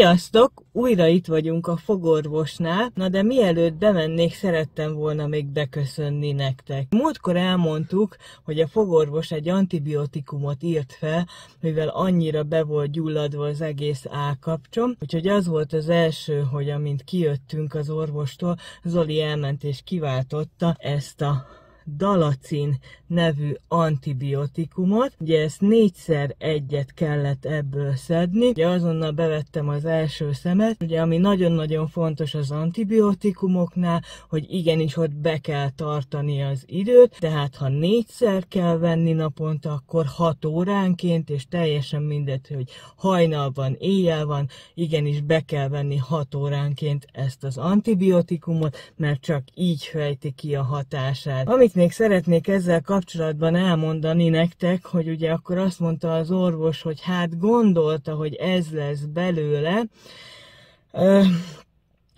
Sziasztok! Újra itt vagyunk a fogorvosnál, na de mielőtt bemennék, szerettem volna még beköszönni nektek. Múltkor elmondtuk, hogy a fogorvos egy antibiotikumot írt fel, mivel annyira be volt gyulladva az egész állkapcsom, úgyhogy az volt az első, hogy amint kijöttünk az orvostól, Zoli elment és kiváltotta ezt a dalacin nevű antibiotikumot. Ugye ezt négyszer egyet kellett ebből szedni. Ugye azonnal bevettem az első szemet. Ugye ami nagyon-nagyon fontos az antibiotikumoknál, hogy igenis ott be kell tartani az időt, tehát ha négyszer kell venni naponta, akkor 6 óránként, és teljesen mindegy, hogy hajnalban, éjjel van, igenis be kell venni 6 óránként ezt az antibiotikumot, mert csak így fejti ki a hatását. Amit még szeretnék ezzel kapcsolatban elmondani nektek, hogy ugye akkor azt mondta az orvos, hogy hát gondolta, hogy ez lesz belőle.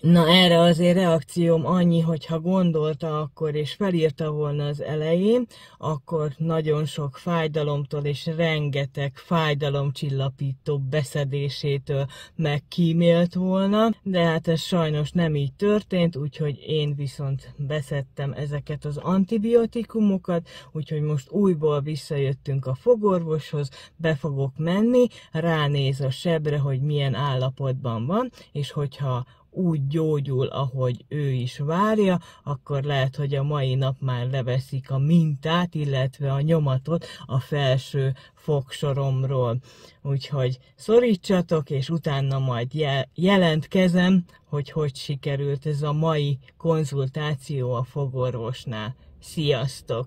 Na erre azért reakcióm annyi, hogy ha gondolta akkor és felírta volna az elején, akkor nagyon sok fájdalomtól és rengeteg fájdalomcsillapító beszedésétől megkímélt volna, de hát ez sajnos nem így történt, úgyhogy én viszont beszedtem ezeket az antibiotikumokat, úgyhogy most újból visszajöttünk a fogorvoshoz, be fogok menni, ránéz a sebre, hogy milyen állapotban van, és hogyha úgy gyógyul, ahogy ő is várja, akkor lehet, hogy a mai nap már leveszik a mintát, illetve a nyomatot a felső fogsoromról. Úgyhogy szorítsatok, és utána majd jelentkezem, hogy hogy sikerült ez a mai konzultáció a fogorvosnál. Sziasztok!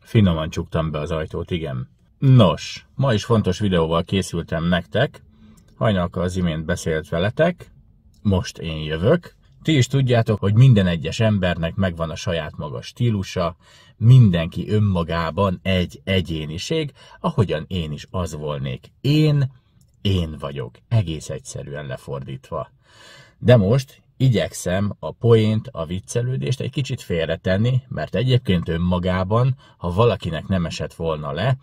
Finoman csuktam be az ajtót, igen. Nos, ma is fontos videóval készültem nektek, hajnalka az imént beszélt veletek, most én jövök. Ti is tudjátok, hogy minden egyes embernek megvan a saját maga stílusa, mindenki önmagában egy egyéniség, ahogyan én is az volnék. Én, én vagyok, egész egyszerűen lefordítva. De most igyekszem a poént, a viccelődést egy kicsit félretenni, mert egyébként önmagában, ha valakinek nem esett volna le,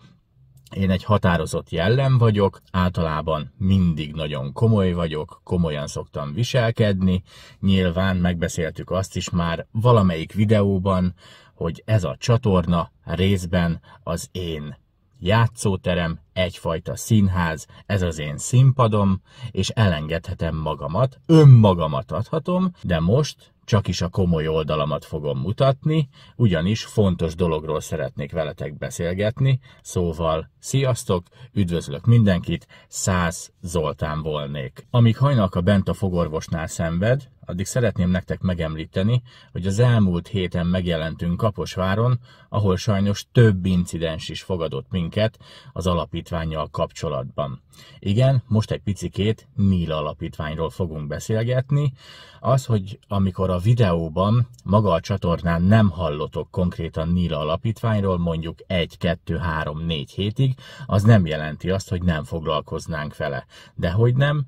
én egy határozott jellem vagyok, általában mindig nagyon komoly vagyok, komolyan szoktam viselkedni. Nyilván megbeszéltük azt is már valamelyik videóban, hogy ez a csatorna részben az én játszóterem, egyfajta színház, ez az én színpadom, és elengedhetem magamat, önmagamat adhatom, de most csak is a komoly oldalamat fogom mutatni, ugyanis fontos dologról szeretnék veletek beszélgetni, szóval sziasztok, üdvözlök mindenkit, Száz Zoltán volnék. Amíg hajnalka bent a fogorvosnál szenved, addig szeretném nektek megemlíteni, hogy az elmúlt héten megjelentünk Kaposváron, ahol sajnos több incidens is fogadott minket az alapítványjal kapcsolatban. Igen, most egy picikét Nil alapítványról fogunk beszélgetni. Az, hogy amikor a videóban maga a csatornán nem hallotok konkrétan Nil alapítványról mondjuk 1, 2, 3, 4 hétig, az nem jelenti azt, hogy nem foglalkoznánk vele. De hogy nem,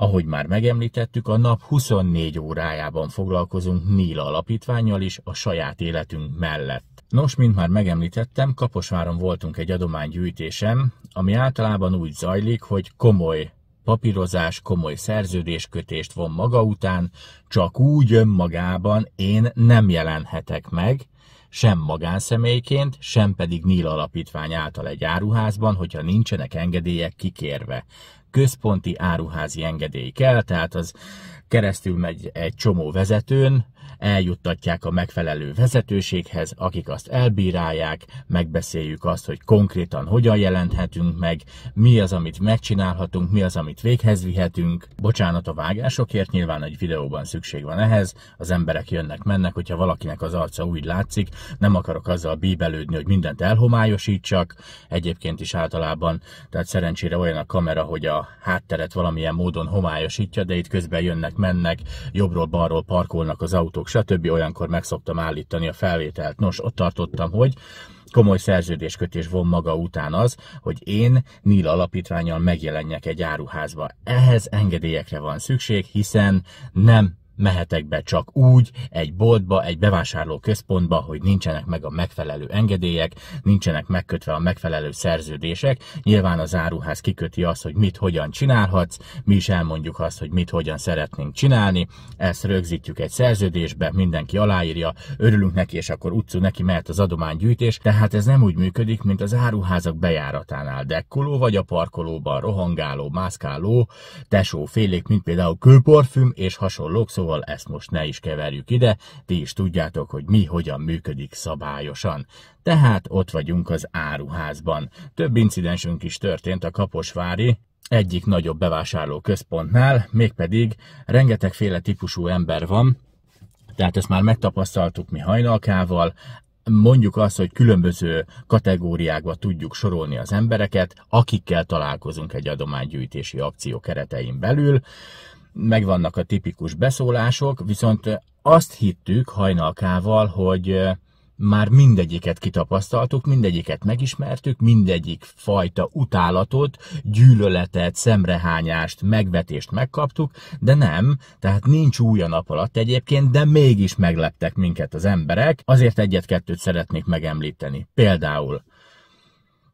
ahogy már megemlítettük, a nap 24 órájában foglalkozunk Níla alapítványjal is a saját életünk mellett. Nos, mint már megemlítettem, Kaposváron voltunk egy adománygyűjtésen, ami általában úgy zajlik, hogy komoly papírozás, komoly szerződéskötést von maga után, csak úgy önmagában én nem jelenhetek meg, sem magánszemélyként, sem pedig NIL alapítvány által egy áruházban, hogyha nincsenek engedélyek kikérve. Központi áruházi engedély kell, tehát az keresztül megy egy csomó vezetőn, eljuttatják a megfelelő vezetőséghez, akik azt elbírálják, megbeszéljük azt, hogy konkrétan hogyan jelenthetünk meg, mi az, amit megcsinálhatunk, mi az, amit véghez vihetünk. Bocsánat a vágásokért, nyilván egy videóban szükség van ehhez, az emberek jönnek-mennek, hogyha valakinek az arca úgy látszik, nem akarok azzal bíbelődni, hogy mindent elhomályosítsak, egyébként is általában, tehát szerencsére olyan a kamera, hogy a hátteret valamilyen módon homályosítja, de itt közben jönnek-mennek, jobbról-balról parkolnak az autók, stb. olyankor meg szoktam állítani a felvételt. Nos, ott tartottam, hogy komoly szerződéskötés von maga után az, hogy én Nil alapítványal megjelenjek egy áruházba. Ehhez engedélyekre van szükség, hiszen nem mehetek be csak úgy egy boltba, egy bevásárló központba, hogy nincsenek meg a megfelelő engedélyek, nincsenek megkötve a megfelelő szerződések. Nyilván az áruház kiköti azt, hogy mit hogyan csinálhatsz, mi is elmondjuk azt, hogy mit hogyan szeretnénk csinálni, ezt rögzítjük egy szerződésbe, mindenki aláírja, örülünk neki, és akkor utcú neki mehet az adománygyűjtés. Tehát ez nem úgy működik, mint az áruházak bejáratánál dekkoló, vagy a parkolóban rohangáló, mászkáló, tesó, félék, mint például kőparfüm és hasonlók, szóval szóval ezt most ne is keverjük ide, ti is tudjátok, hogy mi hogyan működik szabályosan. Tehát ott vagyunk az áruházban. Több incidensünk is történt a Kaposvári, egyik nagyobb bevásárló központnál, mégpedig rengetegféle típusú ember van, tehát ezt már megtapasztaltuk mi hajnalkával, mondjuk azt, hogy különböző kategóriákba tudjuk sorolni az embereket, akikkel találkozunk egy adománygyűjtési akció keretein belül, megvannak a tipikus beszólások, viszont azt hittük hajnalkával, hogy már mindegyiket kitapasztaltuk, mindegyiket megismertük, mindegyik fajta utálatot, gyűlöletet, szemrehányást, megvetést megkaptuk, de nem, tehát nincs új a nap alatt egyébként, de mégis megleptek minket az emberek, azért egyet-kettőt szeretnék megemlíteni. Például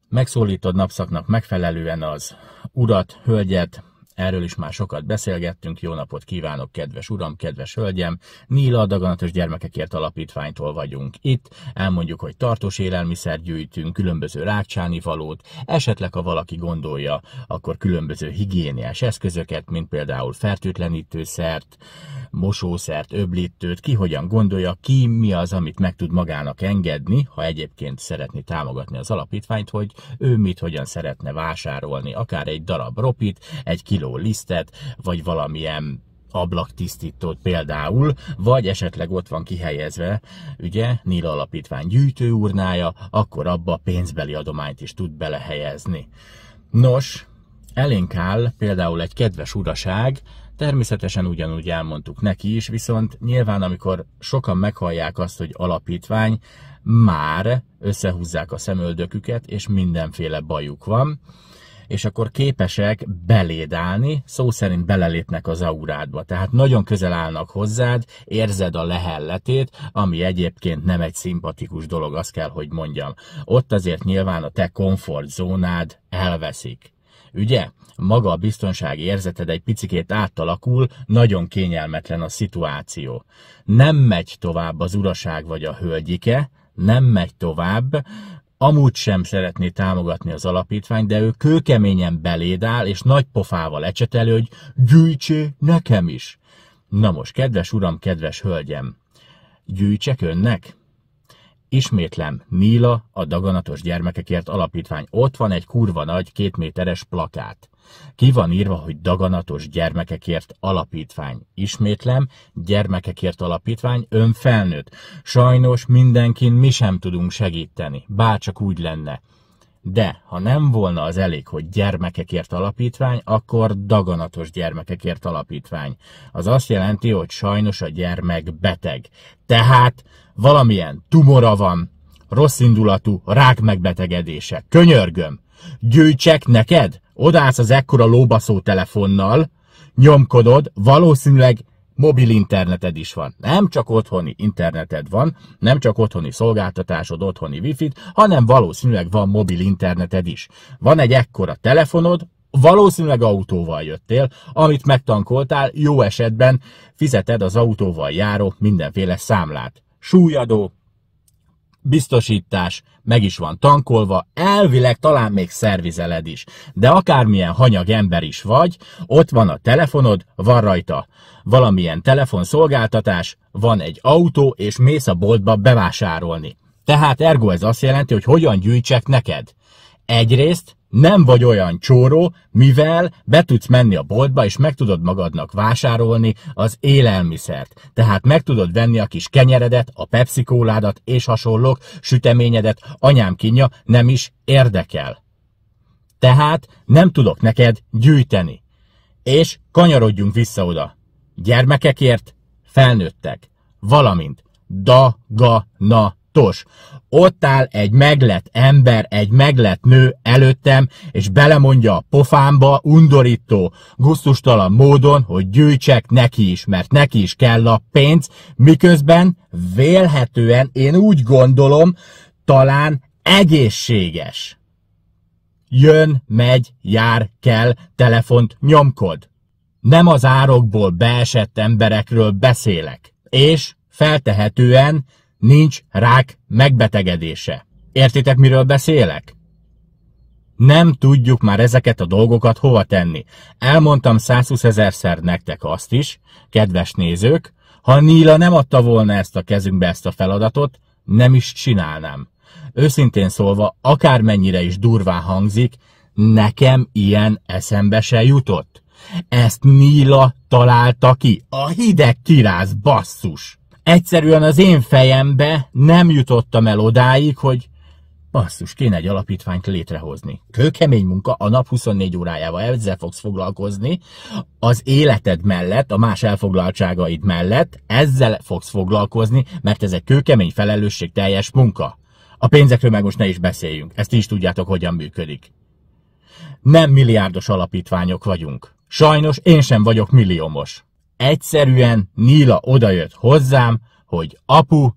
megszólítod napszaknak megfelelően az urat, hölgyet, Erről is már sokat beszélgettünk, jó napot kívánok, kedves uram, kedves hölgyem! Níla a Daganatos Gyermekekért Alapítványtól vagyunk itt, elmondjuk, hogy tartós élelmiszer gyűjtünk, különböző rákcsáni valót, esetleg ha valaki gondolja, akkor különböző higiéniás eszközöket, mint például fertőtlenítőszert, mosószert, öblítőt, ki hogyan gondolja, ki mi az, amit meg tud magának engedni, ha egyébként szeretné támogatni az alapítványt, hogy ő mit hogyan szeretne vásárolni, akár egy darab ropit, egy kiló zajló lisztet, vagy valamilyen ablaktisztítót például, vagy esetleg ott van kihelyezve, ugye, Nila Alapítvány gyűjtőurnája, akkor abba pénzbeli adományt is tud belehelyezni. Nos, elénk áll például egy kedves uraság, Természetesen ugyanúgy elmondtuk neki is, viszont nyilván amikor sokan meghallják azt, hogy alapítvány, már összehúzzák a szemöldöküket, és mindenféle bajuk van és akkor képesek beléd állni, szó szerint belelépnek az aurádba. Tehát nagyon közel állnak hozzád, érzed a lehelletét, ami egyébként nem egy szimpatikus dolog, azt kell, hogy mondjam. Ott azért nyilván a te komfortzónád elveszik. Ugye? Maga a biztonsági érzeted egy picikét átalakul, nagyon kényelmetlen a szituáció. Nem megy tovább az uraság vagy a hölgyike, nem megy tovább, amúgy sem szeretné támogatni az alapítvány, de ő kőkeményen áll és nagy pofával ecsetelő, hogy gyűjtsé nekem is. Na most, kedves uram, kedves hölgyem, gyűjtsek önnek? Ismétlem, Nila a daganatos gyermekekért alapítvány. Ott van egy kurva nagy, kétméteres plakát. Ki van írva, hogy daganatos gyermekekért alapítvány? Ismétlem, gyermekekért alapítvány önfelnőtt. Sajnos mindenkin mi sem tudunk segíteni, bárcsak úgy lenne. De ha nem volna az elég, hogy gyermekekért alapítvány, akkor daganatos gyermekekért alapítvány. Az azt jelenti, hogy sajnos a gyermek beteg. Tehát valamilyen tumora van, rosszindulatú rákmegbetegedése. Könyörgöm! Gyűjtsek neked? Odász az ekkora lóbaszó telefonnal, nyomkodod, valószínűleg mobil interneted is van. Nem csak otthoni interneted van, nem csak otthoni szolgáltatásod, otthoni wifi hanem valószínűleg van mobil interneted is. Van egy ekkora telefonod, valószínűleg autóval jöttél, amit megtankoltál, jó esetben fizeted az autóval járó mindenféle számlát. Súlyadó, biztosítás, meg is van tankolva, elvileg talán még szervizeled is. De akármilyen hanyag ember is vagy, ott van a telefonod, van rajta valamilyen telefonszolgáltatás, van egy autó, és mész a boltba bevásárolni. Tehát ergo ez azt jelenti, hogy hogyan gyűjtsek neked. Egyrészt nem vagy olyan csóró, mivel be tudsz menni a boltba, és meg tudod magadnak vásárolni az élelmiszert. Tehát meg tudod venni a kis kenyeredet, a pepsi és hasonlók, süteményedet, anyám kinya, nem is érdekel. Tehát nem tudok neked gyűjteni. És kanyarodjunk vissza oda. Gyermekekért felnőttek, valamint daganatok. Fontos. Ott áll egy meglett ember, egy meglett nő előttem, és belemondja a pofámba undorító, gusztustalan módon, hogy gyűjtsek neki is, mert neki is kell a pénz, miközben vélhetően én úgy gondolom, talán egészséges. Jön, megy, jár, kell, telefont nyomkod. Nem az árokból beesett emberekről beszélek, és feltehetően nincs rák megbetegedése. Értitek, miről beszélek? Nem tudjuk már ezeket a dolgokat hova tenni. Elmondtam 120 ezerszer nektek azt is, kedves nézők, ha Níla nem adta volna ezt a kezünkbe ezt a feladatot, nem is csinálnám. Őszintén szólva, akármennyire is durván hangzik, nekem ilyen eszembe se jutott. Ezt Níla találta ki, a hideg kiráz basszus! egyszerűen az én fejembe nem jutottam el odáig, hogy basszus, kéne egy alapítványt létrehozni. Kőkemény munka a nap 24 órájával, ezzel fogsz foglalkozni, az életed mellett, a más elfoglaltságaid mellett, ezzel fogsz foglalkozni, mert ez egy kőkemény felelősség teljes munka. A pénzekről meg most ne is beszéljünk, ezt is tudjátok, hogyan működik. Nem milliárdos alapítványok vagyunk. Sajnos én sem vagyok milliómos. Egyszerűen Nila odajött hozzám, hogy apu,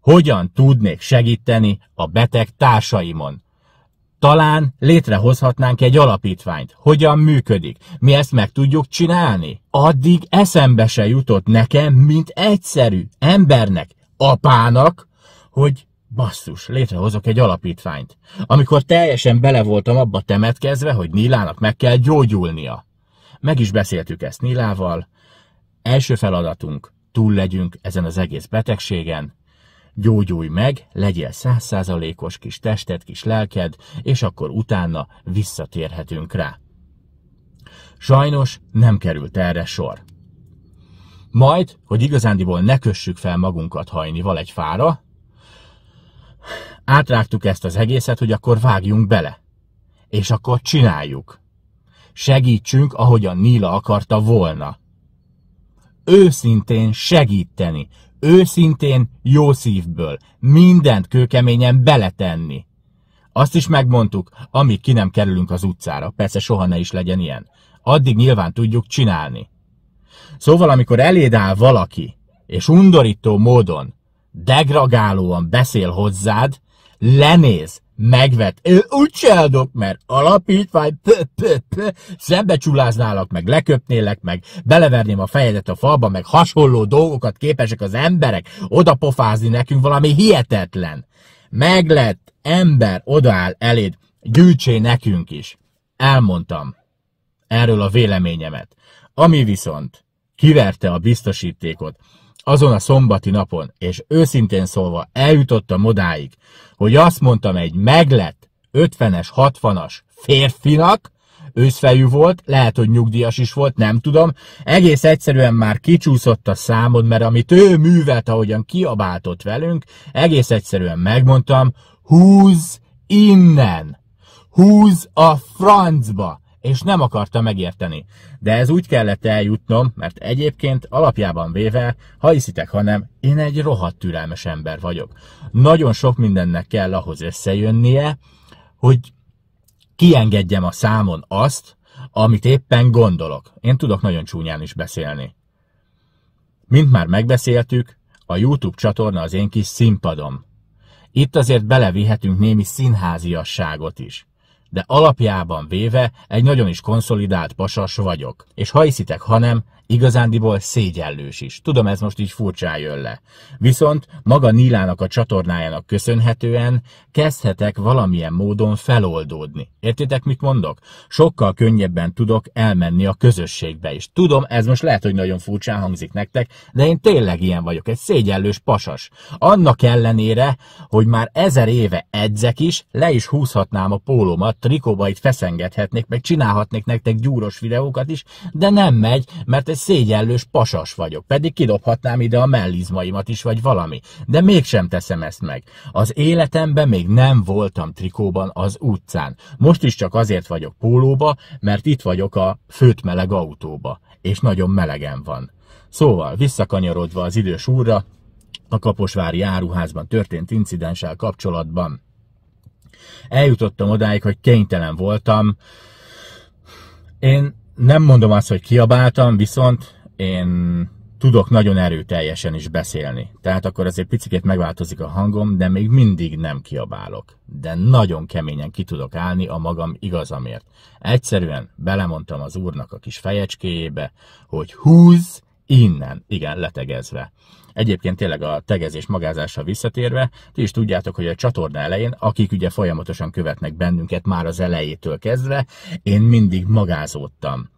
hogyan tudnék segíteni a beteg társaimon. Talán létrehozhatnánk egy alapítványt. Hogyan működik? Mi ezt meg tudjuk csinálni? Addig eszembe se jutott nekem, mint egyszerű embernek, apának, hogy basszus, létrehozok egy alapítványt. Amikor teljesen bele voltam abba temetkezve, hogy Nílának meg kell gyógyulnia. Meg is beszéltük ezt Nílával, Első feladatunk, túl legyünk ezen az egész betegségen, gyógyulj meg, legyél százszázalékos kis tested, kis lelked, és akkor utána visszatérhetünk rá. Sajnos nem került erre sor. Majd, hogy igazándiból ne kössük fel magunkat hajnival egy fára, átrágtuk ezt az egészet, hogy akkor vágjunk bele. És akkor csináljuk. Segítsünk, ahogyan Níla akarta volna őszintén segíteni, őszintén jó szívből, mindent kőkeményen beletenni. Azt is megmondtuk, amíg ki nem kerülünk az utcára, persze soha ne is legyen ilyen. Addig nyilván tudjuk csinálni. Szóval, amikor eléd áll valaki, és undorító módon, degragálóan beszél hozzád, lenéz, megvet. Ő se adok, mert alapítvány, pö, pö, pö, szembecsuláználak, meg leköpnélek, meg beleverném a fejedet a falba, meg hasonló dolgokat képesek az emberek Oda pofázni nekünk valami hihetetlen. Meglett ember odaáll eléd, gyűjtsé nekünk is. Elmondtam erről a véleményemet. Ami viszont kiverte a biztosítékot, azon a szombati napon, és őszintén szólva eljutottam odáig, hogy azt mondtam egy meglett 50-es, 60-as férfinak, őszfejű volt, lehet, hogy nyugdíjas is volt, nem tudom. Egész egyszerűen már kicsúszott a számod, mert amit ő művelt, ahogyan kiabáltott velünk, egész egyszerűen megmondtam, húz innen! Húz a francba! és nem akarta megérteni. De ez úgy kellett eljutnom, mert egyébként alapjában véve, ha hiszitek, hanem én egy rohadt türelmes ember vagyok. Nagyon sok mindennek kell ahhoz összejönnie, hogy kiengedjem a számon azt, amit éppen gondolok. Én tudok nagyon csúnyán is beszélni. Mint már megbeszéltük, a YouTube csatorna az én kis színpadom. Itt azért belevihetünk némi színháziasságot is de alapjában véve egy nagyon is konszolidált pasas vagyok. És ha hiszitek, hanem Igazándiból szégyellős is. Tudom, ez most így furcsá jön le. Viszont maga Nílának a csatornájának köszönhetően kezdhetek valamilyen módon feloldódni. Értitek, mit mondok? Sokkal könnyebben tudok elmenni a közösségbe is. Tudom, ez most lehet, hogy nagyon furcsán hangzik nektek, de én tényleg ilyen vagyok, egy szégyellős pasas. Annak ellenére, hogy már ezer éve edzek is, le is húzhatnám a pólómat, trikóba itt feszengedhetnék, meg csinálhatnék nektek gyúros videókat is, de nem megy, mert egy szégyellős pasas vagyok, pedig kidobhatnám ide a mellizmaimat is, vagy valami, de mégsem teszem ezt meg. Az életemben még nem voltam trikóban az utcán. Most is csak azért vagyok pólóba, mert itt vagyok a főt meleg autóba, és nagyon melegen van. Szóval, visszakanyarodva az idős úrra, a Kaposvári áruházban történt incidenssel kapcsolatban. Eljutottam odáig, hogy kénytelen voltam. Én nem mondom azt, hogy kiabáltam, viszont én tudok nagyon erőteljesen is beszélni. Tehát akkor azért picit megváltozik a hangom, de még mindig nem kiabálok. De nagyon keményen ki tudok állni a magam igazamért. Egyszerűen belemondtam az úrnak a kis fejecskéjébe, hogy húz, Innen, igen, letegezve. Egyébként tényleg a tegezés magázásra visszatérve, ti is tudjátok, hogy a csatorna elején, akik ugye folyamatosan követnek bennünket már az elejétől kezdve, én mindig magázódtam.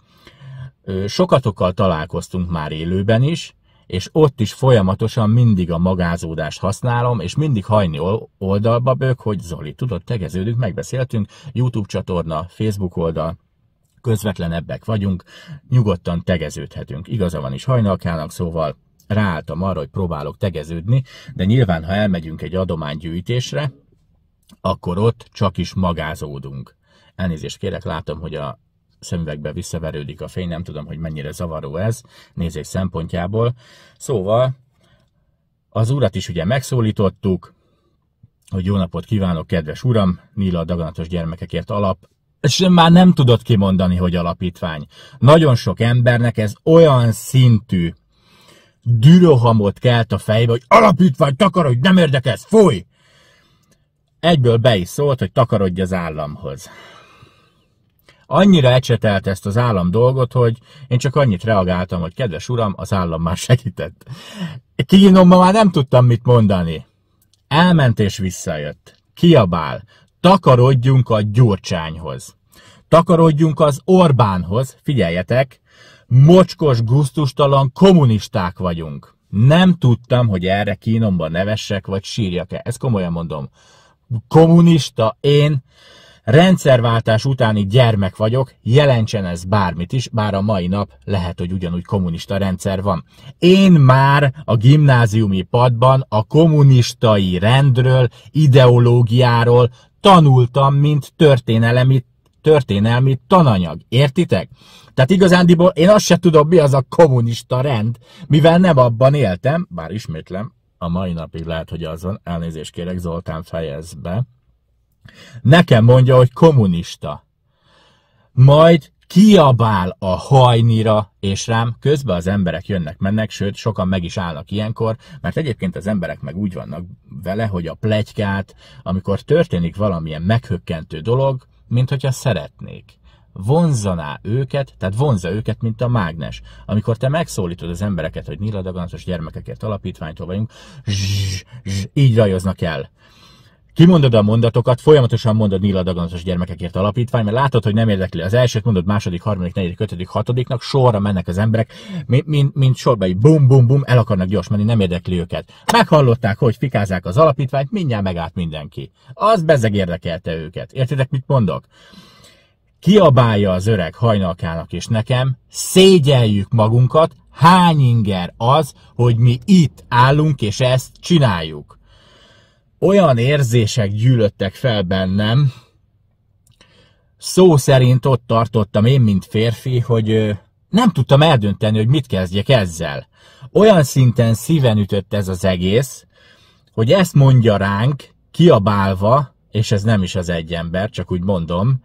Sokatokkal találkoztunk már élőben is, és ott is folyamatosan mindig a magázódást használom, és mindig hajni oldalba bök, hogy Zoli, tudod, tegeződünk, megbeszéltünk, YouTube csatorna, Facebook oldal, közvetlenebbek vagyunk, nyugodtan tegeződhetünk. Igaza van is hajnalkának, szóval ráálltam arra, hogy próbálok tegeződni, de nyilván, ha elmegyünk egy adománygyűjtésre, akkor ott csak is magázódunk. Elnézést kérek, látom, hogy a szemüvegbe visszaverődik a fény, nem tudom, hogy mennyire zavaró ez nézés szempontjából. Szóval az urat is ugye megszólítottuk, hogy jó napot kívánok, kedves uram, Nila a daganatos gyermekekért alap és már nem tudod kimondani, hogy alapítvány. Nagyon sok embernek ez olyan szintű dürohamot kelt a fejbe, hogy alapítvány, takarodj, nem érdekes, fúj! Egyből be is szólt, hogy takarodj az államhoz. Annyira ecsetelt ezt az állam dolgot, hogy én csak annyit reagáltam, hogy kedves uram, az állam már segített. Kínomban már nem tudtam mit mondani. Elment és visszajött. Kiabál takarodjunk a Gyurcsányhoz. Takarodjunk az Orbánhoz, figyeljetek, mocskos, guztustalan kommunisták vagyunk. Nem tudtam, hogy erre kínomban nevessek, vagy sírjak-e. Ezt komolyan mondom. Kommunista én, rendszerváltás utáni gyermek vagyok, jelentsen ez bármit is, bár a mai nap lehet, hogy ugyanúgy kommunista rendszer van. Én már a gimnáziumi padban a kommunistai rendről, ideológiáról tanultam, mint történelemi, történelmi tananyag. Értitek? Tehát igazándiból én azt se tudom, mi az a kommunista rend, mivel nem abban éltem, bár ismétlem, a mai napig lehet, hogy az van, elnézést kérek, Zoltán fejez be. Nekem mondja, hogy kommunista. Majd kiabál a hajnira, és rám közben az emberek jönnek, mennek, sőt, sokan meg is állnak ilyenkor, mert egyébként az emberek meg úgy vannak vele, hogy a plegykát, amikor történik valamilyen meghökkentő dolog, mint hogyha szeretnék vonzaná őket, tehát vonza őket, mint a mágnes. Amikor te megszólítod az embereket, hogy nyiladaganatos gyermekekért alapítványtól vagyunk, zzz, zzz, így rajoznak el. Kimondod a mondatokat, folyamatosan mondod Nila Daganatos gyermekekért alapítvány, mert látod, hogy nem érdekli az elsőt, mondod második, harmadik, negyedik, ötödik, hatodiknak, sorra mennek az emberek, mint, mint, mint sorba, így bum, bum, bum, el akarnak gyors menni, nem érdekli őket. Meghallották, hogy fikázák az alapítványt, mindjárt megállt mindenki. Az bezeg érdekelte őket. Értedek mit mondok? Kiabálja az öreg hajnalkának és nekem, szégyeljük magunkat, hány inger az, hogy mi itt állunk és ezt csináljuk olyan érzések gyűlöttek fel bennem, szó szerint ott tartottam én, mint férfi, hogy nem tudtam eldönteni, hogy mit kezdjek ezzel. Olyan szinten szíven ütött ez az egész, hogy ezt mondja ránk, kiabálva, és ez nem is az egy ember, csak úgy mondom,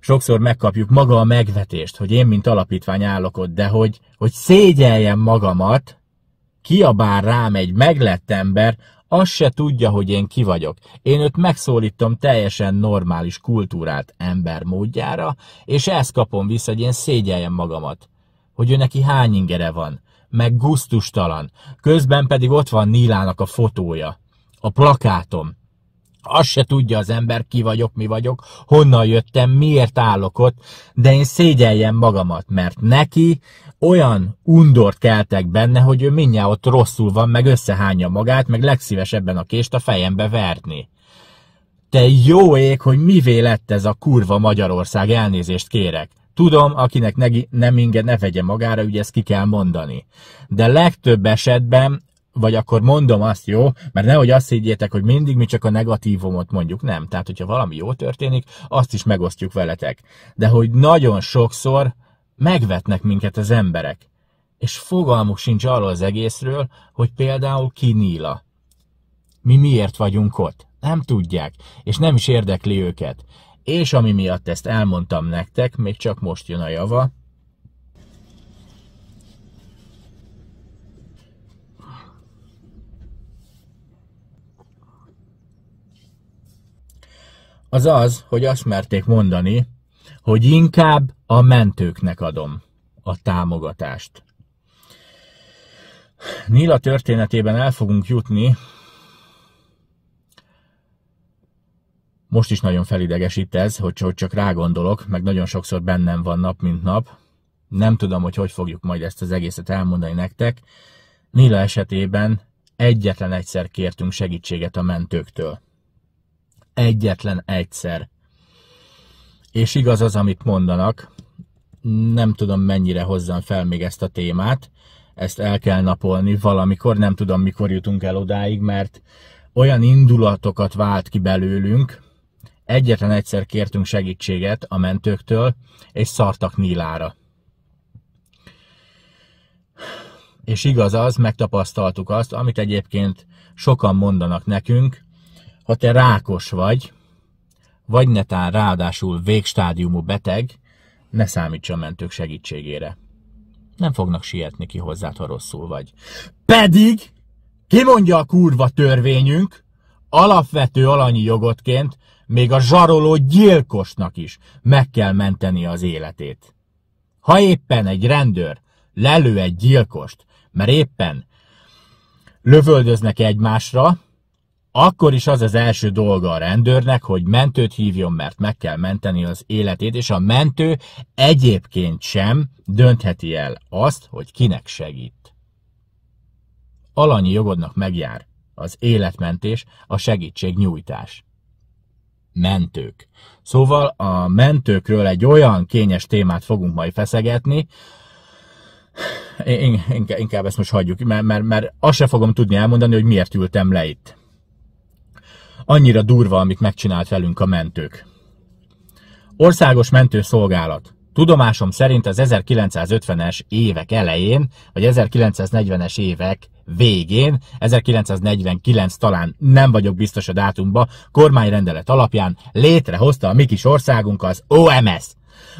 sokszor megkapjuk maga a megvetést, hogy én, mint alapítvány állok ott, de hogy, hogy szégyeljem magamat, kiabál rám egy meglett ember, azt se tudja, hogy én ki vagyok. Én őt megszólítom teljesen normális kultúrát ember módjára, és ezt kapom vissza, hogy én szégyeljem magamat. Hogy ő neki hány ingere van, meg guztustalan. Közben pedig ott van Nílának a fotója. A plakátom. Azt se tudja az ember, ki vagyok, mi vagyok, honnan jöttem, miért állok ott, de én szégyeljem magamat, mert neki olyan undort keltek benne, hogy ő mindjárt ott rosszul van, meg összehányja magát, meg legszívesebben a kést a fejembe verni. Te jó ég, hogy mivé lett ez a kurva Magyarország, elnézést kérek. Tudom, akinek ne, nem inge, ne vegye magára, ugye ezt ki kell mondani. De legtöbb esetben vagy akkor mondom azt, jó? Mert nehogy azt higgyétek, hogy mindig mi csak a negatívumot mondjuk, nem. Tehát, hogyha valami jó történik, azt is megosztjuk veletek. De hogy nagyon sokszor megvetnek minket az emberek. És fogalmuk sincs arról az egészről, hogy például ki Níla. Mi miért vagyunk ott? Nem tudják, és nem is érdekli őket. És ami miatt ezt elmondtam nektek, még csak most jön a java, az az, hogy azt merték mondani, hogy inkább a mentőknek adom a támogatást. Nila történetében el fogunk jutni, most is nagyon felidegesít ez, hogy csak rágondolok, meg nagyon sokszor bennem van nap, mint nap. Nem tudom, hogy hogy fogjuk majd ezt az egészet elmondani nektek. Nila esetében egyetlen egyszer kértünk segítséget a mentőktől. Egyetlen egyszer. És igaz az, amit mondanak. Nem tudom, mennyire hozzam fel még ezt a témát. Ezt el kell napolni valamikor, nem tudom, mikor jutunk el odáig, mert olyan indulatokat vált ki belőlünk, egyetlen egyszer kértünk segítséget a mentőktől, és szartak Nílára. És igaz az, megtapasztaltuk azt, amit egyébként sokan mondanak nekünk, ha te rákos vagy, vagy netán ráadásul végstádiumú beteg, ne számíts a mentők segítségére. Nem fognak sietni ki hozzád, ha rosszul vagy. Pedig ki mondja a kurva törvényünk, alapvető alanyi jogotként még a zsaroló gyilkosnak is meg kell menteni az életét. Ha éppen egy rendőr lelő egy gyilkost, mert éppen lövöldöznek egymásra, akkor is az az első dolga a rendőrnek, hogy mentőt hívjon, mert meg kell menteni az életét, és a mentő egyébként sem döntheti el azt, hogy kinek segít. Alanyi jogodnak megjár az életmentés, a segítségnyújtás. Mentők. Szóval a mentőkről egy olyan kényes témát fogunk majd feszegetni, én, inkább ezt most hagyjuk, mert, mert, mert azt se fogom tudni elmondani, hogy miért ültem le itt. Annyira durva, amit megcsinált velünk a mentők. Országos mentőszolgálat. Tudomásom szerint az 1950-es évek elején, vagy 1940-es évek végén, 1949 talán nem vagyok biztos a dátumba, kormányrendelet alapján létrehozta a mi kis országunk az OMS,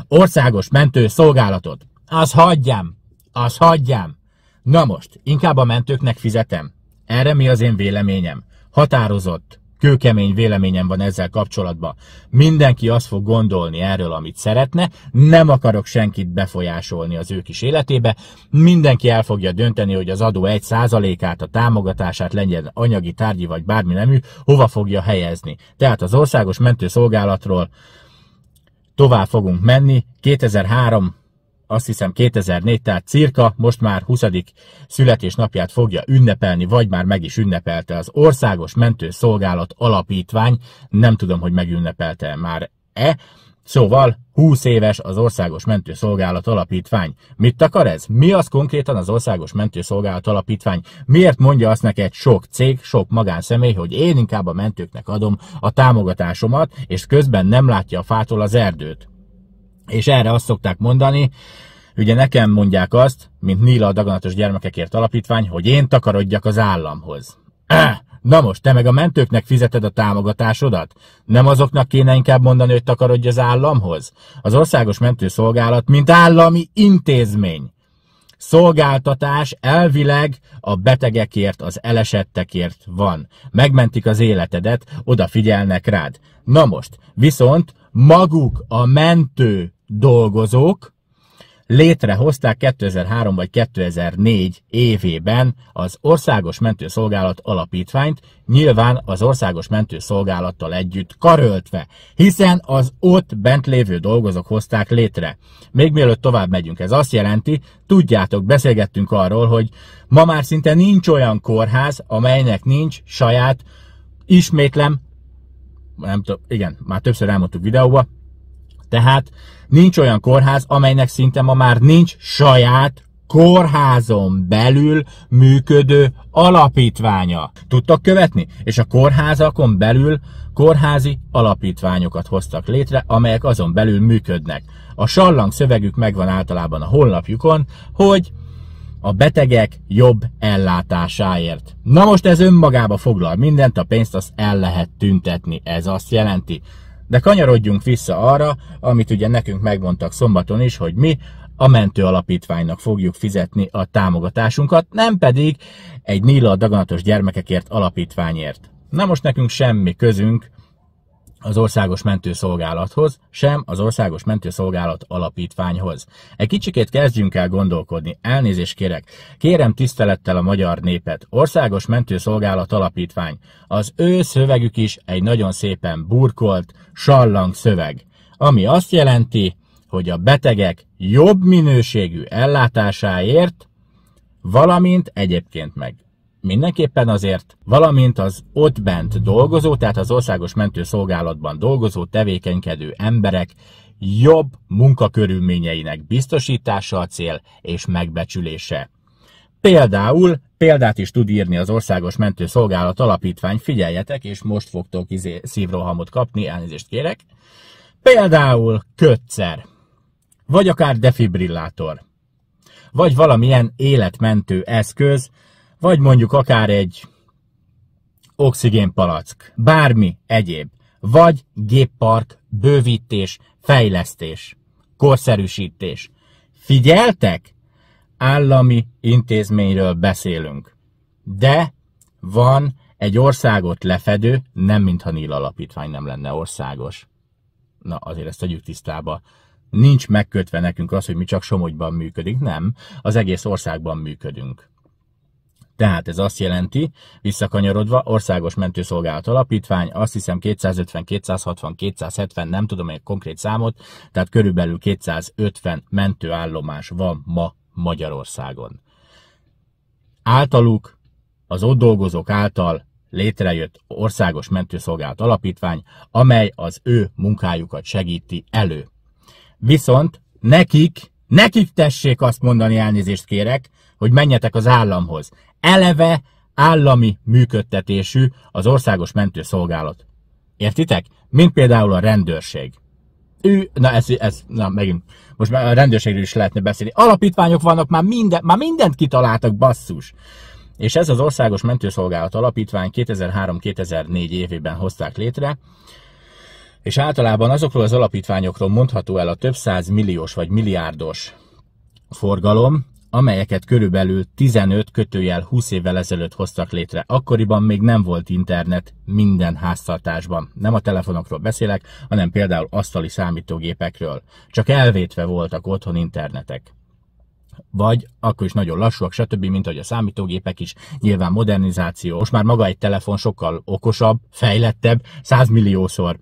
Országos mentőszolgálatot. Az hagyjam! Az hagyjam! Na most, inkább a mentőknek fizetem. Erre mi az én véleményem? Határozott, kőkemény véleményem van ezzel kapcsolatban. Mindenki azt fog gondolni erről, amit szeretne, nem akarok senkit befolyásolni az ő kis életébe, mindenki el fogja dönteni, hogy az adó egy át a támogatását legyen anyagi, tárgyi vagy bármi nemű, hova fogja helyezni. Tehát az országos mentőszolgálatról tovább fogunk menni. 2003 azt hiszem 2004, tehát cirka most már 20. születésnapját fogja ünnepelni, vagy már meg is ünnepelte az Országos mentőszolgálat Alapítvány, nem tudom, hogy megünnepelte már-e, Szóval 20 éves az Országos Mentőszolgálat Alapítvány. Mit akar ez? Mi az konkrétan az Országos Mentőszolgálat Alapítvány? Miért mondja azt neked sok cég, sok magánszemély, hogy én inkább a mentőknek adom a támogatásomat, és közben nem látja a fától az erdőt? És erre azt szokták mondani, ugye nekem mondják azt, mint Nila a Daganatos Gyermekekért Alapítvány, hogy én takarodjak az államhoz. Na most, te meg a mentőknek fizeted a támogatásodat? Nem azoknak kéne inkább mondani, hogy takarodj az államhoz? Az Országos Mentőszolgálat, mint állami intézmény. Szolgáltatás elvileg a betegekért, az elesettekért van. Megmentik az életedet, odafigyelnek rád. Na most, viszont maguk a mentő dolgozók létrehozták 2003 vagy 2004 évében az Országos Mentőszolgálat Alapítványt, nyilván az Országos Mentőszolgálattal együtt karöltve, hiszen az ott bent lévő dolgozók hozták létre. Még mielőtt tovább megyünk, ez azt jelenti, tudjátok, beszélgettünk arról, hogy ma már szinte nincs olyan kórház, amelynek nincs saját, ismétlem, nem tudom, igen, már többször elmondtuk videóba, tehát nincs olyan kórház, amelynek szinte ma már nincs saját kórházon belül működő alapítványa. Tudtak követni? És a kórházakon belül kórházi alapítványokat hoztak létre, amelyek azon belül működnek. A sallang szövegük megvan általában a honlapjukon, hogy a betegek jobb ellátásáért. Na most ez önmagába foglal mindent, a pénzt azt el lehet tüntetni. Ez azt jelenti, de kanyarodjunk vissza arra, amit ugye nekünk megmondtak szombaton is, hogy mi a mentő alapítványnak fogjuk fizetni a támogatásunkat, nem pedig egy nila daganatos gyermekekért alapítványért. Na most nekünk semmi közünk az Országos Mentőszolgálathoz, sem az Országos Mentőszolgálat Alapítványhoz. Egy kicsikét kezdjünk el gondolkodni, elnézést kérek. Kérem tisztelettel a magyar népet, Országos Mentőszolgálat Alapítvány. Az ő szövegük is egy nagyon szépen burkolt, sallang szöveg, ami azt jelenti, hogy a betegek jobb minőségű ellátásáért, valamint egyébként meg mindenképpen azért, valamint az ott bent dolgozó, tehát az országos mentőszolgálatban dolgozó, tevékenykedő emberek jobb munkakörülményeinek biztosítása a cél és megbecsülése. Például, példát is tud írni az Országos Mentőszolgálat Alapítvány, figyeljetek, és most fogtok izé, szívrohamot kapni, elnézést kérek. Például kötszer, vagy akár defibrillátor, vagy valamilyen életmentő eszköz, vagy mondjuk akár egy oxigénpalack, bármi egyéb, vagy géppark, bővítés, fejlesztés, korszerűsítés. Figyeltek? Állami intézményről beszélünk. De van egy országot lefedő, nem mintha Níl alapítvány nem lenne országos. Na, azért ezt tegyük tisztába. Nincs megkötve nekünk az, hogy mi csak Somogyban működik, nem. Az egész országban működünk. Tehát ez azt jelenti, visszakanyarodva, országos mentőszolgálat alapítvány, azt hiszem 250, 260, 270, nem tudom egy konkrét számot, tehát körülbelül 250 mentőállomás van ma Magyarországon. Általuk, az ott dolgozók által létrejött országos mentőszolgálat alapítvány, amely az ő munkájukat segíti elő. Viszont nekik Nekik tessék azt mondani, elnézést kérek, hogy menjetek az államhoz eleve állami működtetésű az országos mentőszolgálat. Értitek? Mint például a rendőrség. Ő, na ez, ez, na megint, most már a rendőrségről is lehetne beszélni. Alapítványok vannak, már, minden, már mindent kitaláltak, basszus. És ez az Országos Mentőszolgálat Alapítvány 2003-2004 évében hozták létre, és általában azokról az alapítványokról mondható el a több száz milliós vagy milliárdos forgalom, amelyeket körülbelül 15 kötőjel 20 évvel ezelőtt hoztak létre. Akkoriban még nem volt internet minden háztartásban. Nem a telefonokról beszélek, hanem például asztali számítógépekről. Csak elvétve voltak otthon internetek vagy akkor is nagyon lassúak, stb., mint hogy a számítógépek is, nyilván modernizáció. Most már maga egy telefon sokkal okosabb, fejlettebb, százmilliószor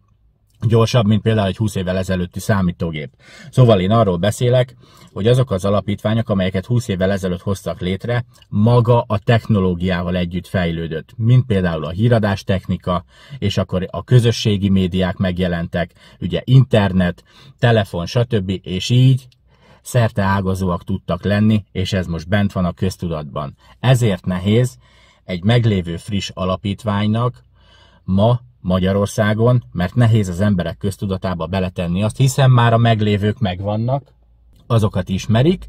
gyorsabb, mint például egy 20 évvel ezelőtti számítógép. Szóval én arról beszélek, hogy azok az alapítványok, amelyeket 20 évvel ezelőtt hoztak létre, maga a technológiával együtt fejlődött, mint például a híradás technika, és akkor a közösségi médiák megjelentek, ugye internet, telefon, stb. és így szerte ágazóak tudtak lenni, és ez most bent van a köztudatban. Ezért nehéz egy meglévő friss alapítványnak ma Magyarországon, mert nehéz az emberek köztudatába beletenni azt, hiszen már a meglévők megvannak, azokat ismerik,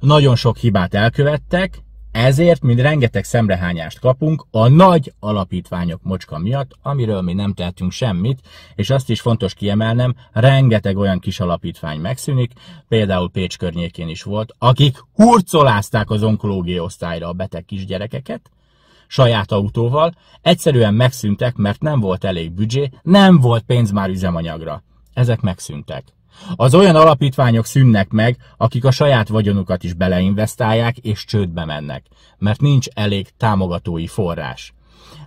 nagyon sok hibát elkövettek, ezért, mind rengeteg szemrehányást kapunk a nagy alapítványok mocska miatt, amiről mi nem tehetünk semmit, és azt is fontos kiemelnem, rengeteg olyan kis alapítvány megszűnik, például Pécs környékén is volt, akik hurcolázták az onkológiai osztályra a beteg kisgyerekeket, saját autóval, egyszerűen megszűntek, mert nem volt elég büdzsé, nem volt pénz már üzemanyagra. Ezek megszűntek. Az olyan alapítványok szűnnek meg, akik a saját vagyonukat is beleinvestálják és csődbe mennek, mert nincs elég támogatói forrás.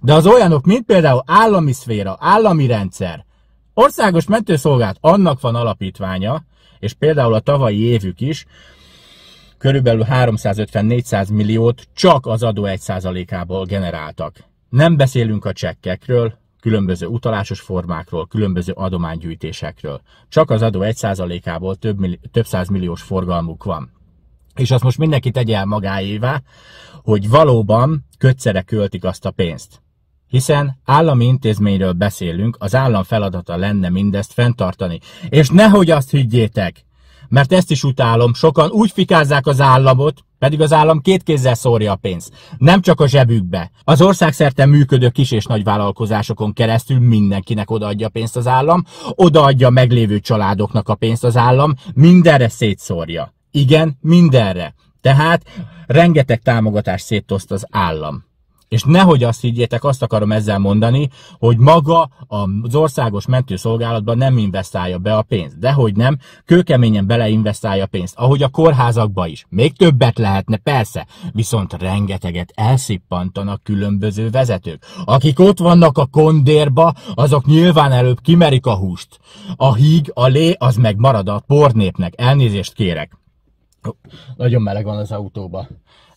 De az olyanok, mint például állami szféra, állami rendszer, országos mentőszolgált, annak van alapítványa, és például a tavalyi évük is, körülbelül 350-400 milliót csak az adó 1%-ából generáltak. Nem beszélünk a csekkekről, különböző utalásos formákról, különböző adománygyűjtésekről. Csak az adó 1%-ából több, több százmilliós forgalmuk van. És azt most mindenki tegye el magáévá, hogy valóban kötszere költik azt a pénzt. Hiszen állami intézményről beszélünk, az állam feladata lenne mindezt fenntartani. És nehogy azt higgyétek, mert ezt is utálom, sokan úgy fikázzák az államot, pedig az állam két kézzel szórja a pénzt, nem csak a zsebükbe. Az országszerte működő kis és nagy vállalkozásokon keresztül mindenkinek odaadja pénzt az állam, odaadja a meglévő családoknak a pénzt az állam, mindenre szétszórja. Igen, mindenre. Tehát rengeteg támogatást szétoszt az állam. És nehogy azt higgyétek, azt akarom ezzel mondani, hogy maga az országos mentőszolgálatban nem investálja be a pénzt. Dehogy nem, kőkeményen beleinvestálja a pénzt, ahogy a kórházakba is. Még többet lehetne, persze, viszont rengeteget elszippantanak különböző vezetők. Akik ott vannak a kondérba, azok nyilván előbb kimerik a húst. A híg, a lé, az meg marad a pornépnek. Elnézést kérek. Nagyon meleg van az autóba.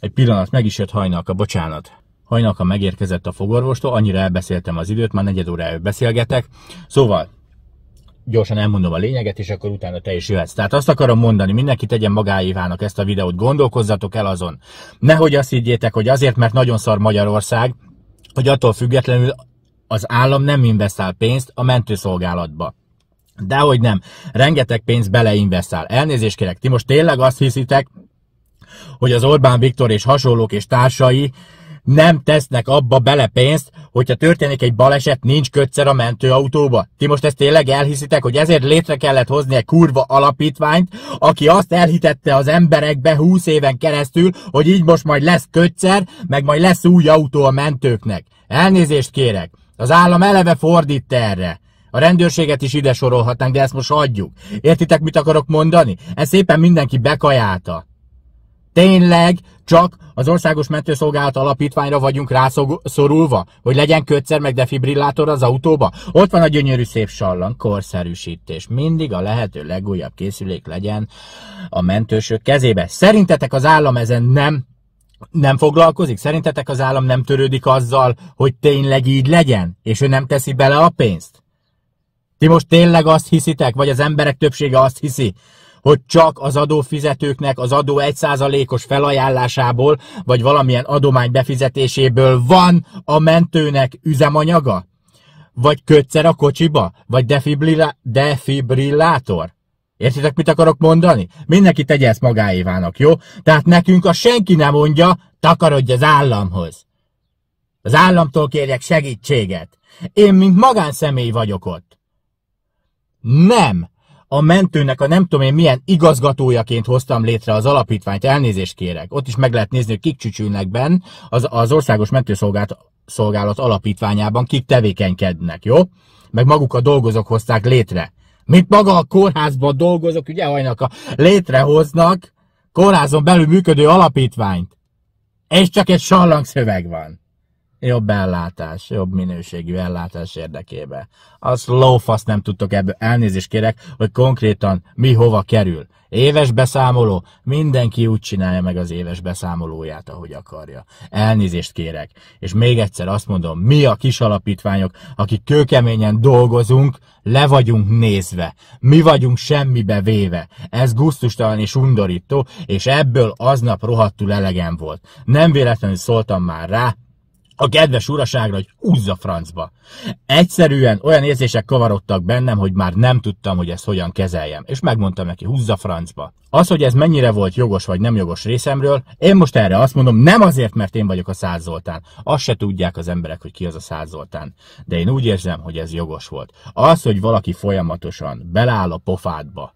Egy pillanat, meg is jött hajnalka, bocsánat. Hajnalka megérkezett a fogorvostól, annyira elbeszéltem az időt, már negyed órája beszélgetek. Szóval, gyorsan elmondom a lényeget, és akkor utána te is jöhetsz. Tehát azt akarom mondani, mindenki tegyen magáévának ezt a videót, gondolkozzatok el azon. Nehogy azt higgyétek, hogy azért, mert nagyon szar Magyarország, hogy attól függetlenül az állam nem investál pénzt a mentőszolgálatba. Dehogy nem, rengeteg pénz beleinvestál. Elnézést kérek, ti most tényleg azt hiszitek, hogy az Orbán Viktor és hasonlók és társai nem tesznek abba bele pénzt, hogyha történik egy baleset, nincs kötszer a mentőautóba. Ti most ezt tényleg elhiszitek, hogy ezért létre kellett hozni egy kurva alapítványt, aki azt elhitette az emberekbe 20 éven keresztül, hogy így most majd lesz kötszer, meg majd lesz új autó a mentőknek. Elnézést kérek, az állam eleve fordít erre. A rendőrséget is ide sorolhatnánk, de ezt most adjuk. Értitek, mit akarok mondani? Ez szépen mindenki bekajálta. Tényleg csak az Országos Mentőszolgálat Alapítványra vagyunk rászorulva, hogy legyen kötszer meg defibrillátor az autóba? Ott van a gyönyörű szép sallan, korszerűsítés. Mindig a lehető legújabb készülék legyen a mentősök kezébe. Szerintetek az állam ezen nem nem foglalkozik? Szerintetek az állam nem törődik azzal, hogy tényleg így legyen? És ő nem teszi bele a pénzt? Ti most tényleg azt hiszitek, vagy az emberek többsége azt hiszi, hogy csak az adófizetőknek az adó 1%-os felajánlásából, vagy valamilyen adomány befizetéséből van a mentőnek üzemanyaga? Vagy kötszer a kocsiba? Vagy defibrillá- defibrillátor? Értitek, mit akarok mondani? Mindenki tegye ezt magáévának, jó? Tehát nekünk a senki nem mondja, takarodj az államhoz. Az államtól kérjek segítséget. Én, mint magánszemély vagyok ott. Nem a mentőnek a nem tudom én milyen igazgatójaként hoztam létre az alapítványt, elnézést kérek. Ott is meg lehet nézni, hogy kik csücsülnek benn az, az országos mentőszolgálat alapítványában, kik tevékenykednek, jó? Meg maguk a dolgozók hozták létre. Mit maga a kórházban dolgozók, ugye hajnak a létrehoznak kórházon belül működő alapítványt. És csak egy sallangszöveg van jobb ellátás, jobb minőségű ellátás érdekében. Azt lófasz nem tudtok ebből, elnézést kérek, hogy konkrétan mi hova kerül. Éves beszámoló, mindenki úgy csinálja meg az éves beszámolóját, ahogy akarja. Elnézést kérek, és még egyszer azt mondom, mi a kis alapítványok, akik kőkeményen dolgozunk, le vagyunk nézve, mi vagyunk semmibe véve. Ez gusztustalan és undorító, és ebből aznap rohadtul elegem volt. Nem véletlenül szóltam már rá, a kedves uraságra, hogy húzza francba. Egyszerűen olyan érzések kavarodtak bennem, hogy már nem tudtam, hogy ezt hogyan kezeljem, és megmondtam neki, húzza francba. Az, hogy ez mennyire volt jogos vagy nem jogos részemről, én most erre azt mondom, nem azért, mert én vagyok a Száz Zoltán. Azt se tudják az emberek, hogy ki az a Száz Zoltán. De én úgy érzem, hogy ez jogos volt. Az, hogy valaki folyamatosan beláll a pofádba,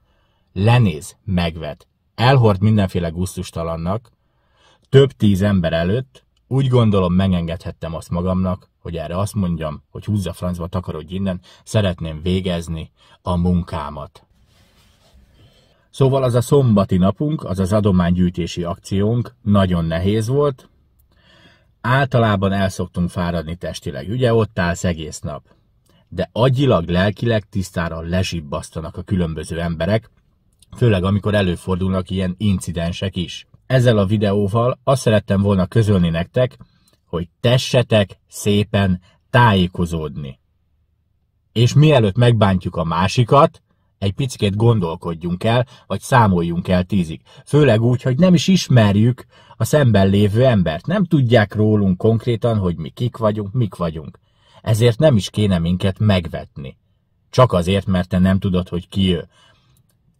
lenéz, megvet, elhord mindenféle gusztustalannak, több tíz ember előtt, úgy gondolom, megengedhettem azt magamnak, hogy erre azt mondjam, hogy húzza francba, takarodj innen, szeretném végezni a munkámat. Szóval az a szombati napunk, az az adománygyűjtési akciónk nagyon nehéz volt. Általában elszoktunk fáradni testileg, ugye ott állsz egész nap. De agyilag, lelkileg tisztára lezsibbasztanak a különböző emberek, főleg amikor előfordulnak ilyen incidensek is ezzel a videóval azt szerettem volna közölni nektek, hogy tessetek szépen tájékozódni. És mielőtt megbántjuk a másikat, egy picit gondolkodjunk el, vagy számoljunk el tízig. Főleg úgy, hogy nem is ismerjük a szemben lévő embert. Nem tudják rólunk konkrétan, hogy mi kik vagyunk, mik vagyunk. Ezért nem is kéne minket megvetni. Csak azért, mert te nem tudod, hogy ki ő.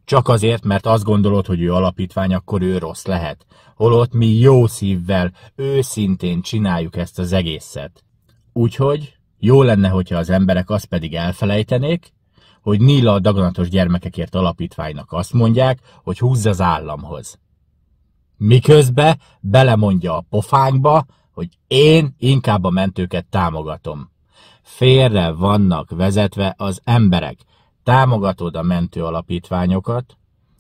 Csak azért, mert azt gondolod, hogy ő alapítvány, akkor ő rossz lehet. Holott mi jó szívvel, őszintén csináljuk ezt az egészet. Úgyhogy jó lenne, hogyha az emberek azt pedig elfelejtenék, hogy Nila a daganatos gyermekekért alapítványnak azt mondják, hogy húzza az államhoz. Miközben belemondja a pofánkba, hogy én inkább a mentőket támogatom. Félre vannak vezetve az emberek, támogatod a mentő alapítványokat,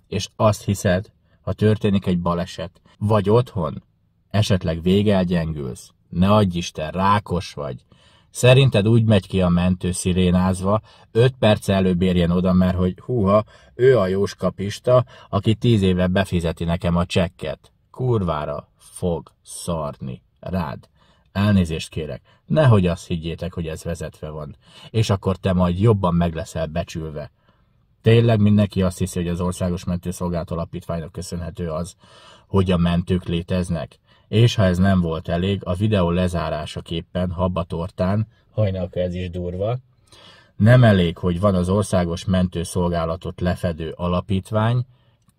és azt hiszed, ha történik egy baleset, vagy otthon, esetleg végelgyengülsz, ne adj Isten, rákos vagy. Szerinted úgy megy ki a mentő szirénázva, öt perc előbb érjen oda, mert hogy húha, ő a jóskapista, aki tíz éve befizeti nekem a csekket. Kurvára fog szarni rád. Elnézést kérek. Nehogy azt higgyétek, hogy ez vezetve van, és akkor te majd jobban meg leszel becsülve. Tényleg mindenki azt hiszi, hogy az Országos Mentőszolgált Alapítványnak köszönhető az, hogy a mentők léteznek. És ha ez nem volt elég, a videó lezárásaképpen, tortán, hajnalka ez is durva, nem elég, hogy van az Országos Mentőszolgálatot lefedő alapítvány,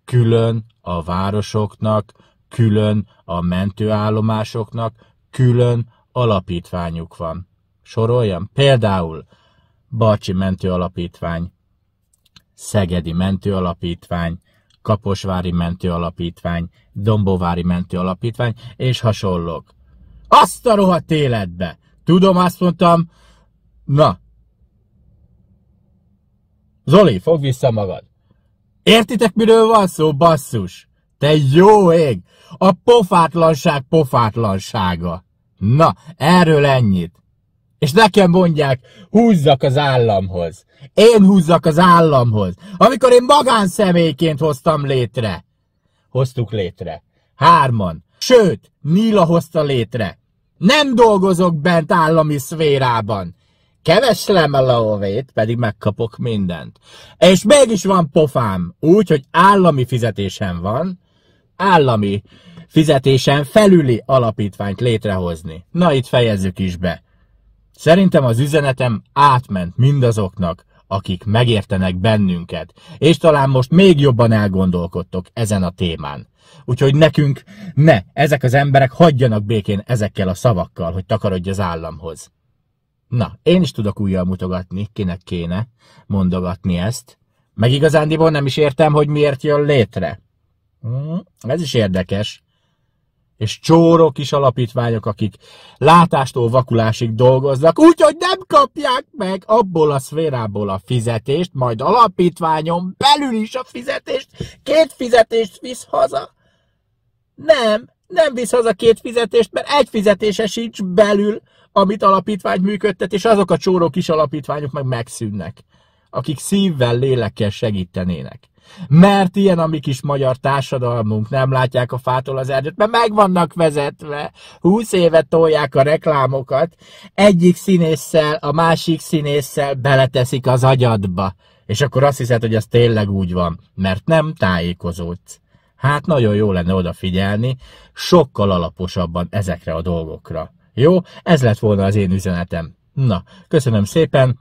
külön a városoknak, külön a mentőállomásoknak, külön alapítványuk van. Soroljam? Például Barcsi Mentő Alapítvány, Szegedi Mentő Alapítvány, Kaposvári Mentő Alapítvány, Dombovári Mentő Alapítvány, és hasonlók. Azt a rohadt életbe! Tudom, azt mondtam, na, Zoli, fog vissza magad! Értitek, miről van szó, basszus? Te jó ég! A pofátlanság pofátlansága! Na, erről ennyit. És nekem mondják, húzzak az államhoz. Én húzzak az államhoz. Amikor én magánszemélyként hoztam létre. Hoztuk létre. Hárman. Sőt, Nila hozta létre. Nem dolgozok bent állami szférában. Keveslem a lóvét, pedig megkapok mindent. És mégis van pofám, úgy, hogy állami fizetésem van, állami fizetésen felüli alapítványt létrehozni. Na itt fejezzük is be. Szerintem az üzenetem átment mindazoknak, akik megértenek bennünket, és talán most még jobban elgondolkodtok ezen a témán. Úgyhogy nekünk ne, ezek az emberek hagyjanak békén ezekkel a szavakkal, hogy takarodj az államhoz. Na, én is tudok újjal mutogatni, kinek kéne mondogatni ezt. Meg igazándiból nem is értem, hogy miért jön létre. Hmm, ez is érdekes és csórok is alapítványok, akik látástól vakulásig dolgoznak, úgyhogy nem kapják meg abból a szférából a fizetést, majd alapítványon belül is a fizetést, két fizetést visz haza. Nem, nem visz haza két fizetést, mert egy fizetése sincs belül, amit alapítvány működtet, és azok a csórok is alapítványok meg megszűnnek, akik szívvel, lélekkel segítenének. Mert ilyen a mi kis magyar társadalmunk, nem látják a fától az erdőt, mert meg vannak vezetve, húsz éve tolják a reklámokat, egyik színésszel, a másik színésszel beleteszik az agyadba. És akkor azt hiszed, hogy ez tényleg úgy van, mert nem tájékozódsz. Hát nagyon jó lenne odafigyelni, sokkal alaposabban ezekre a dolgokra. Jó? Ez lett volna az én üzenetem. Na, köszönöm szépen,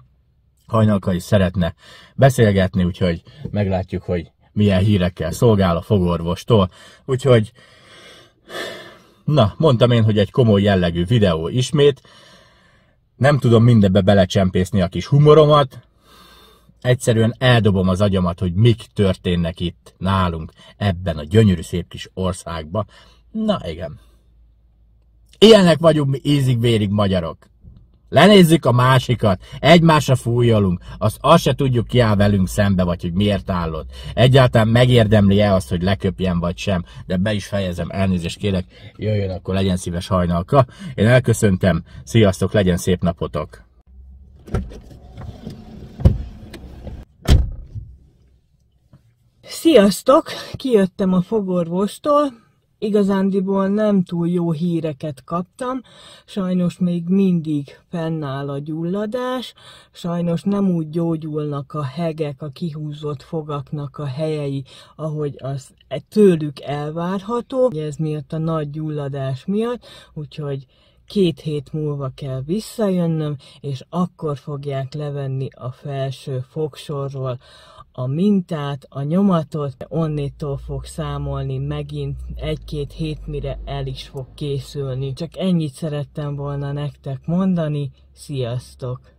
is szeretne beszélgetni, úgyhogy meglátjuk, hogy milyen hírekkel szolgál a fogorvostól. Úgyhogy, na, mondtam én, hogy egy komoly jellegű videó ismét. Nem tudom mindebbe belecsempészni a kis humoromat. Egyszerűen eldobom az agyamat, hogy mik történnek itt nálunk, ebben a gyönyörű szép kis országban. Na igen. Ilyenek vagyunk mi ízig-vérig magyarok. Lenézzük a másikat, egymásra fújolunk, azt azt se tudjuk ki áll velünk szembe, vagy hogy miért állott. Egyáltalán megérdemli-e azt, hogy leköpjen vagy sem, de be is fejezem, elnézést kérek, jöjjön, akkor legyen szíves hajnalka. Én elköszöntem, sziasztok, legyen szép napotok! Sziasztok! Kijöttem a fogorvostól, igazándiból nem túl jó híreket kaptam, sajnos még mindig fennáll a gyulladás, sajnos nem úgy gyógyulnak a hegek, a kihúzott fogaknak a helyei, ahogy az e- tőlük elvárható, ez miatt a nagy gyulladás miatt, úgyhogy két hét múlva kell visszajönnöm, és akkor fogják levenni a felső fogsorról a mintát, a nyomatot, onnétól fog számolni megint egy-két hét, mire el is fog készülni. Csak ennyit szerettem volna nektek mondani, sziasztok!